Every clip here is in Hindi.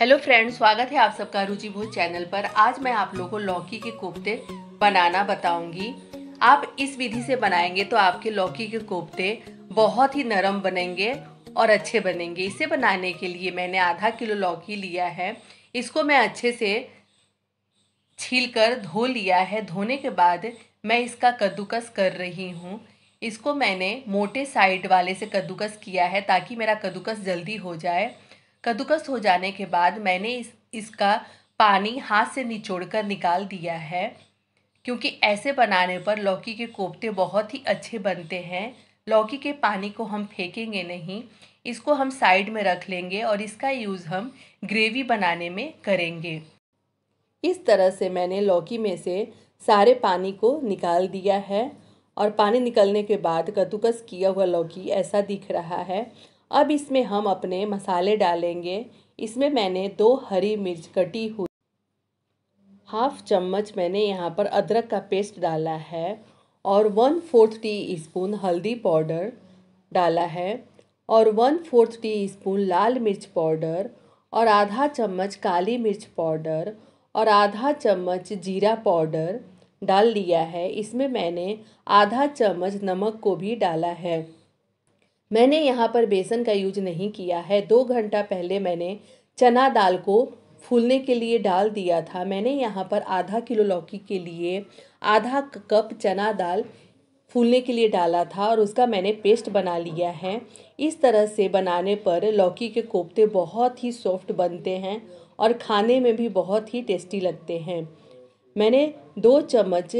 हेलो फ्रेंड्स स्वागत है आप सबका रुचि भोज चैनल पर आज मैं आप लोगों को लौकी के कोफ्ते बनाना बताऊंगी आप इस विधि से बनाएंगे तो आपके लौकी के कोफ्ते बहुत ही नरम बनेंगे और अच्छे बनेंगे इसे बनाने के लिए मैंने आधा किलो लौकी लिया है इसको मैं अच्छे से छील कर धो लिया है धोने के बाद मैं इसका कद्दूकस कर रही हूँ इसको मैंने मोटे साइड वाले से कद्दूकस किया है ताकि मेरा कद्दूकस जल्दी हो जाए कद्दूकस हो जाने के बाद मैंने इस इसका पानी हाथ से निचोड़कर निकाल दिया है क्योंकि ऐसे बनाने पर लौकी के कोफ्ते बहुत ही अच्छे बनते हैं लौकी के पानी को हम फेंकेंगे नहीं इसको हम साइड में रख लेंगे और इसका यूज़ हम ग्रेवी बनाने में करेंगे इस तरह से मैंने लौकी में से सारे पानी को निकाल दिया है और पानी निकलने के बाद कद्दूकस किया हुआ लौकी ऐसा दिख रहा है अब इसमें हम अपने मसाले डालेंगे इसमें मैंने दो हरी मिर्च कटी हुई हाफ चम्मच मैंने यहाँ पर अदरक का पेस्ट डाला है और वन फोर्थ टी स्पून हल्दी पाउडर डाला है और वन फोर्थ टी स्पून लाल मिर्च पाउडर और आधा चम्मच काली मिर्च पाउडर और आधा चम्मच जीरा पाउडर डाल लिया है इसमें मैंने आधा चम्मच नमक को भी डाला है मैंने यहाँ पर बेसन का यूज नहीं किया है दो घंटा पहले मैंने चना दाल को फूलने के लिए डाल दिया था मैंने यहाँ पर आधा किलो लौकी के लिए आधा कप चना दाल फूलने के लिए डाला था और उसका मैंने पेस्ट बना लिया है इस तरह से बनाने पर लौकी के कोफ्ते बहुत ही सॉफ्ट बनते हैं और खाने में भी बहुत ही टेस्टी लगते हैं मैंने दो चम्मच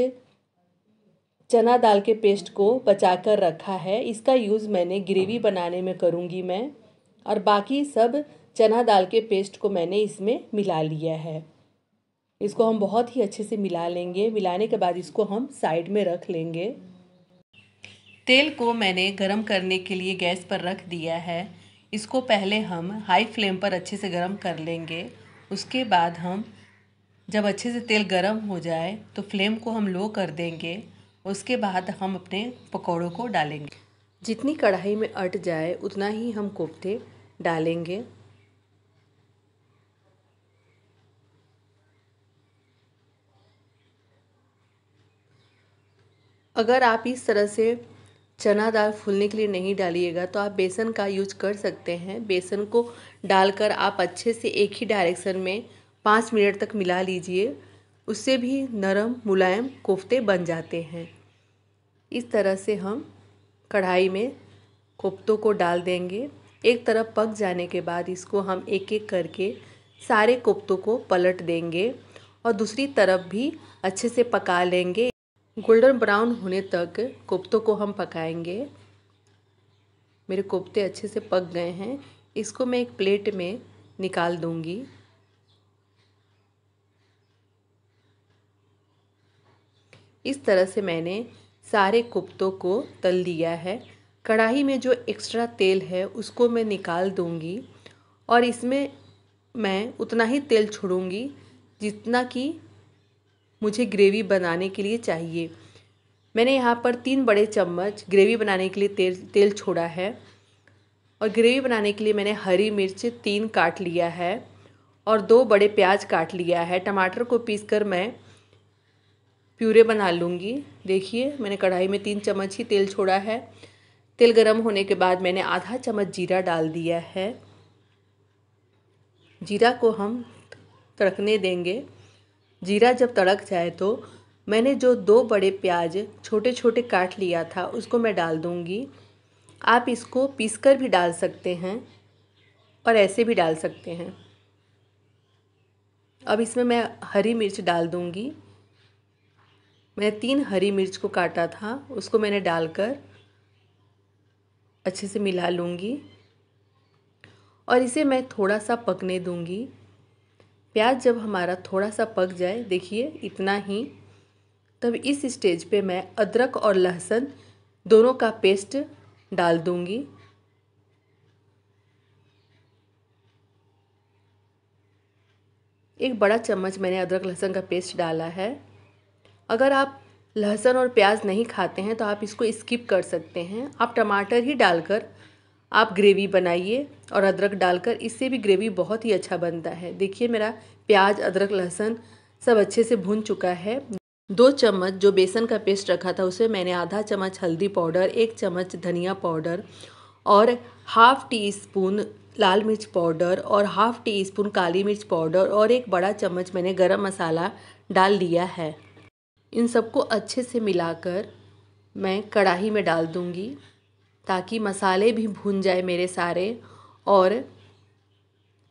चना दाल के पेस्ट को बचा कर रखा है इसका यूज़ मैंने ग्रेवी हाँ। बनाने में करूँगी मैं और बाकी सब चना दाल के पेस्ट को मैंने इसमें मिला लिया है इसको हम बहुत ही अच्छे से मिला लेंगे मिलाने के बाद इसको हम साइड में रख लेंगे तेल को मैंने गरम करने के लिए गैस पर रख दिया है इसको पहले हम हाई फ्लेम पर अच्छे से गरम कर लेंगे उसके बाद हम जब अच्छे से तेल गरम हो जाए तो फ्लेम को हम लो कर देंगे उसके बाद हम अपने पकौड़ों को डालेंगे जितनी कढ़ाई में अट जाए उतना ही हम कोफ्ते डालेंगे अगर आप इस तरह से चना दाल फूलने के लिए नहीं डालिएगा तो आप बेसन का यूज कर सकते हैं बेसन को डालकर आप अच्छे से एक ही डायरेक्शन में पाँच मिनट तक मिला लीजिए उससे भी नरम मुलायम कोफ़्ते बन जाते हैं इस तरह से हम कढ़ाई में कोफ़्तों को डाल देंगे एक तरफ पक जाने के बाद इसको हम एक एक करके सारे कोफ़्तों को पलट देंगे और दूसरी तरफ भी अच्छे से पका लेंगे गोल्डन ब्राउन होने तक कोफ्तों को हम पकाएंगे मेरे कोफ्ते अच्छे से पक गए हैं इसको मैं एक प्लेट में निकाल दूँगी इस तरह से मैंने सारे कुप्तों को तल दिया है कढ़ाई में जो एक्स्ट्रा तेल है उसको मैं निकाल दूँगी और इसमें मैं उतना ही तेल छोड़ूँगी जितना कि मुझे ग्रेवी बनाने के लिए चाहिए मैंने यहाँ पर तीन बड़े चम्मच ग्रेवी बनाने के लिए तेल तेल छोड़ा है और ग्रेवी बनाने के लिए मैंने हरी मिर्च तीन काट लिया है और दो बड़े प्याज काट लिया है टमाटर को पीस कर मैं प्यूरे बना लूँगी देखिए मैंने कढ़ाई में तीन चम्मच ही तेल छोड़ा है तेल गरम होने के बाद मैंने आधा चम्मच जीरा डाल दिया है जीरा को हम तड़कने देंगे जीरा जब तड़क जाए तो मैंने जो दो बड़े प्याज छोटे छोटे काट लिया था उसको मैं डाल दूँगी आप इसको कर भी डाल सकते हैं और ऐसे भी डाल सकते हैं अब इसमें मैं हरी मिर्च डाल दूँगी मैंने तीन हरी मिर्च को काटा था उसको मैंने डालकर अच्छे से मिला लूँगी और इसे मैं थोड़ा सा पकने दूँगी प्याज जब हमारा थोड़ा सा पक जाए देखिए इतना ही तब इस स्टेज पे मैं अदरक और लहसुन दोनों का पेस्ट डाल दूँगी एक बड़ा चम्मच मैंने अदरक लहसुन का पेस्ट डाला है अगर आप लहसुन और प्याज नहीं खाते हैं तो आप इसको स्किप कर सकते हैं आप टमाटर ही डालकर आप ग्रेवी बनाइए और अदरक डालकर इससे भी ग्रेवी बहुत ही अच्छा बनता है देखिए मेरा प्याज अदरक लहसुन सब अच्छे से भून चुका है दो चम्मच जो बेसन का पेस्ट रखा था उसमें मैंने आधा चम्मच हल्दी पाउडर एक चम्मच धनिया पाउडर और हाफ़ टी स्पून लाल मिर्च पाउडर और हाफ़ टी स्पून काली मिर्च पाउडर और एक बड़ा चम्मच मैंने गरम मसाला डाल लिया है इन सबको अच्छे से मिलाकर मैं कढ़ाई में डाल दूँगी ताकि मसाले भी भून जाए मेरे सारे और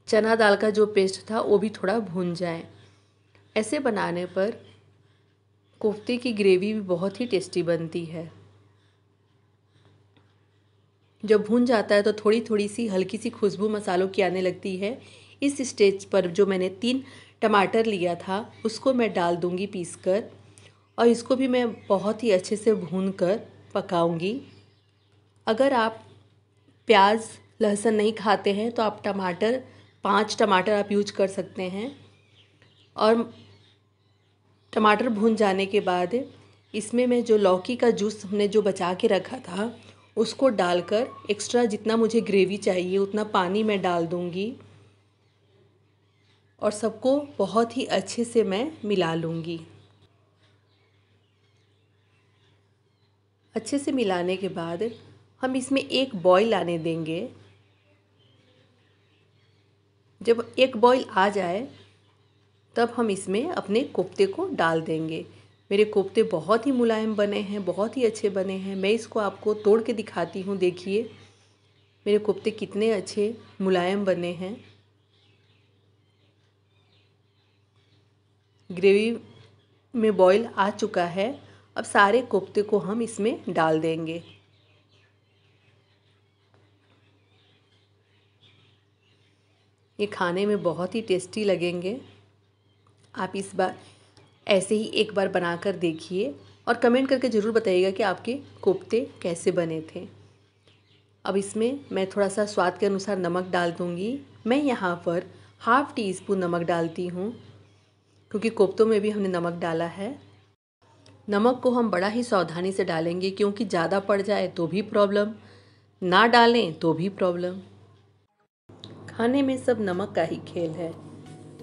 चना दाल का जो पेस्ट था वो भी थोड़ा भून जाए ऐसे बनाने पर कोफ्ते की ग्रेवी भी बहुत ही टेस्टी बनती है जब भून जाता है तो थोड़ी थोड़ी सी हल्की सी खुशबू मसालों की आने लगती है इस स्टेज पर जो मैंने तीन टमाटर लिया था उसको मैं डाल दूँगी पीस कर और इसको भी मैं बहुत ही अच्छे से भून कर पकाऊँगी अगर आप प्याज लहसुन नहीं खाते हैं तो आप टमाटर पाँच टमाटर आप यूज कर सकते हैं और टमाटर भून जाने के बाद इसमें मैं जो लौकी का जूस हमने जो बचा के रखा था उसको डालकर एक्स्ट्रा जितना मुझे ग्रेवी चाहिए उतना पानी मैं डाल दूँगी और सबको बहुत ही अच्छे से मैं मिला लूँगी अच्छे से मिलाने के बाद हम इसमें एक बॉईल आने देंगे जब एक बॉईल आ जाए तब हम इसमें अपने कोफ्ते को डाल देंगे मेरे कोफ्ते बहुत ही मुलायम बने हैं बहुत ही अच्छे बने हैं मैं इसको आपको तोड़ के दिखाती हूँ देखिए मेरे कोफ्ते कितने अच्छे मुलायम बने हैं ग्रेवी में बॉईल आ चुका है अब सारे कोफ्ते को हम इसमें डाल देंगे ये खाने में बहुत ही टेस्टी लगेंगे आप इस बार ऐसे ही एक बार बना कर देखिए और कमेंट करके ज़रूर बताइएगा कि आपके कोफ्ते कैसे बने थे अब इसमें मैं थोड़ा सा स्वाद के अनुसार नमक डाल दूँगी मैं यहाँ पर हाफ़ टी स्पून नमक डालती हूँ क्योंकि कोफ्तों में भी हमने नमक डाला है नमक को हम बड़ा ही सावधानी से डालेंगे क्योंकि ज़्यादा पड़ जाए तो भी प्रॉब्लम ना डालें तो भी प्रॉब्लम खाने में सब नमक का ही खेल है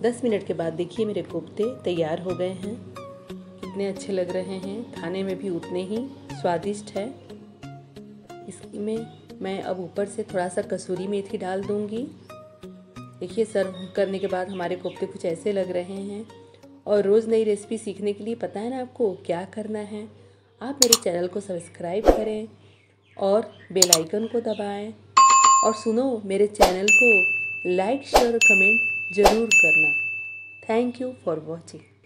दस मिनट के बाद देखिए मेरे कोफ्ते तैयार हो गए हैं कितने अच्छे लग रहे हैं खाने में भी उतने ही स्वादिष्ट है इसमें मैं अब ऊपर से थोड़ा सा कसूरी मेथी डाल दूँगी देखिए सर्व करने के बाद हमारे कोफ्ते कुछ ऐसे लग रहे हैं और रोज़ नई रेसिपी सीखने के लिए पता है ना आपको क्या करना है आप मेरे चैनल को सब्सक्राइब करें और बेल आइकन को दबाएं और सुनो मेरे चैनल को लाइक शेयर और कमेंट ज़रूर करना थैंक यू फॉर वॉचिंग